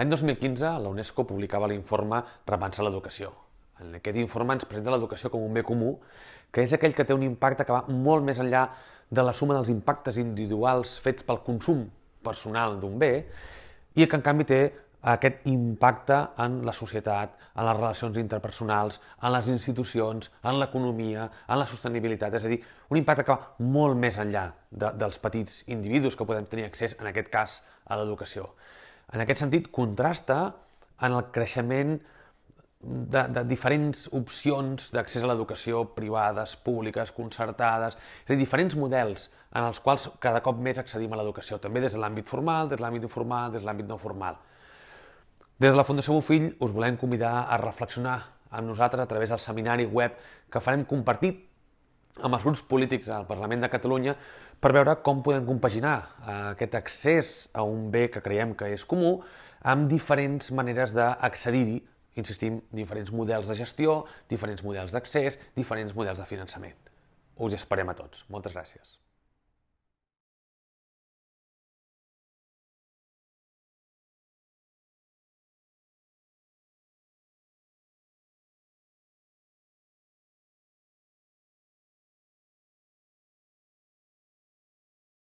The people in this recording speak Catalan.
L'any 2015, la UNESCO publicava l'informe Repensar l'educació. En aquest informe ens presenta l'educació com un bé comú, que és aquell que té un impacte que va molt més enllà de la suma dels impactes individuals fets pel consum personal d'un bé i que en canvi té aquest impacte en la societat, en les relacions interpersonals, en les institucions, en l'economia, en la sostenibilitat. És a dir, un impacte que va molt més enllà de, dels petits individus que podem tenir accés, en aquest cas, a l'educació. En aquest sentit, contrasta en el creixement de, de diferents opcions d'accés a l'educació privades, públiques, concertades, és a dir, diferents models en els quals cada cop més accedim a l'educació, també des de l'àmbit formal, des de l'àmbit informal, des de l'àmbit no formal. Des de la Fundació Bofill us volem convidar a reflexionar amb nosaltres a través del seminari web que farem compartit amb els grups polítics al Parlament de Catalunya per veure com podem compaginar eh, aquest accés a un bé que creiem que és comú amb diferents maneres d'accedir-hi, insistim, diferents models de gestió, diferents models d'accés, diferents models de finançament. Us esperem a tots. Moltes gràcies.